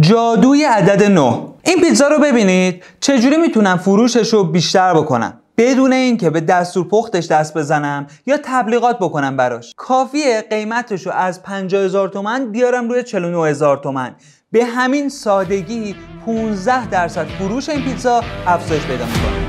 جادوی عدد 9 این پیتزا رو ببینید چجوری میتونم فروشش رو بیشتر بکنم بدون اینکه به دستور پختش دست بزنم یا تبلیغات بکنم براش کافیه قیمتش رو از 50 هزار تومن بیارم روی 49 هزار تومن به همین سادگی 15 درصد فروش این پیتزا افزایش پیدا میکنه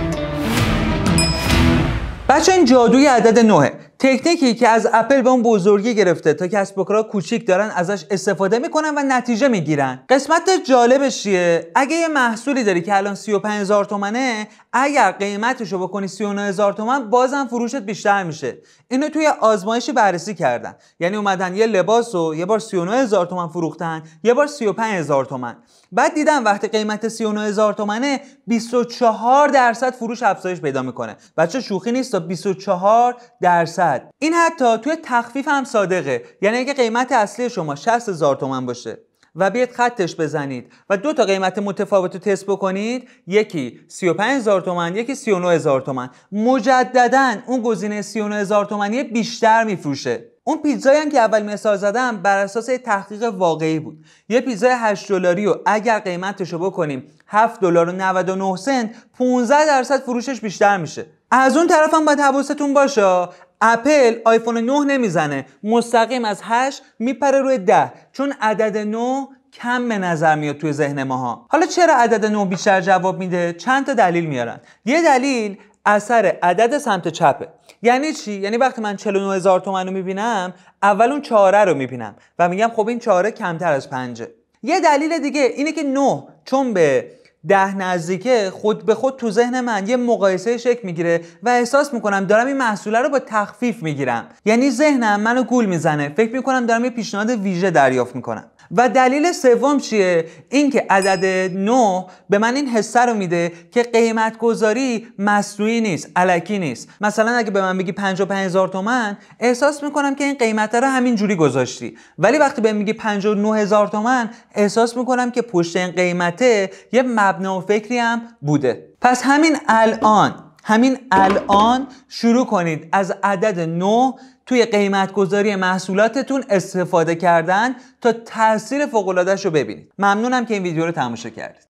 بچه این جادوی عدد 9 تکنیکی که از اپل به اون بزرگی گرفته تا کسب و کارها کوچیک دارن ازش استفاده میکنن و نتیجه میگیرن قسمت جالبش چیه اگه یه محصولی داری که الان 35000 تومنه اگر قیمتش بکنی 39000 تومن بازم فروشت بیشتر میشه اینو توی آزمایشی بررسی کردن یعنی اومدن یه لباس و یه بار 39000 تومن فروختن یه بار 35000 تومن بعد دیدن وقتی قیمت 39000 تومنه 24 درصد فروش افزایش پیدا میکنه بچه شوخی نیست تا 24 درصد این حتی توی تخفیف هم صادقه یعنی اگه قیمت اصلی شما 60 هزار تومن باشه و بیاید خطش بزنید و دو تا قیمت متفاوت رو تست بکنید یکی 35 هزار تومن یکی 39 هزار تومن مجددا اون گزینه 39 هزار تومنی بیشتر میفروشه اون پیتزایی هم که اول مثال زدم بر اساس تحقیق واقعی بود یه پیتزای 8 دلاری و اگر قیمتش رو بکنیم 7 دلار و 99 سنت 15 درصد فروشش بیشتر میشه از اون طرف هم باید حواستون باشه اپل آیفون 9 نمیزنه مستقیم از 8 میپره روی 10 چون عدد 9 کم به نظر میاد توی ذهن ماها حالا چرا عدد 9 بیشتر جواب میده چند تا دلیل میارن یه دلیل اثر عدد سمت چپه یعنی چی یعنی وقتی من 49 هزار تومن رو میبینم اول اون چهاره رو میبینم و میگم خب این 4 کمتر از 5. یه دلیل دیگه اینه که 9 چون به ده نزدیکه خود به خود تو ذهن من یه مقایسه شکل میگیره و احساس میکنم دارم این محصوله رو با تخفیف میگیرم یعنی ذهنم منو گول میزنه فکر میکنم دارم یه پیشنهاد ویژه دریافت میکنم و دلیل سوم چیه اینکه عدد 9 به من این حسه رو میده که قیمت گذاری مصنوعی نیست علکی نیست مثلا اگه به من بگی 55000 تومان، احساس میکنم که این قیمت رو همین جوری گذاشتی ولی وقتی به من میگی 59000 تومان، احساس میکنم که پشت این قیمته یه مبنا و فکری هم بوده پس همین الان همین الان شروع کنید از عدد 9 توی قیمت گذاری محصولاتتون استفاده کردن تا تاثیر فوق رو ببینید ممنونم که این ویدیو رو تماشا کردید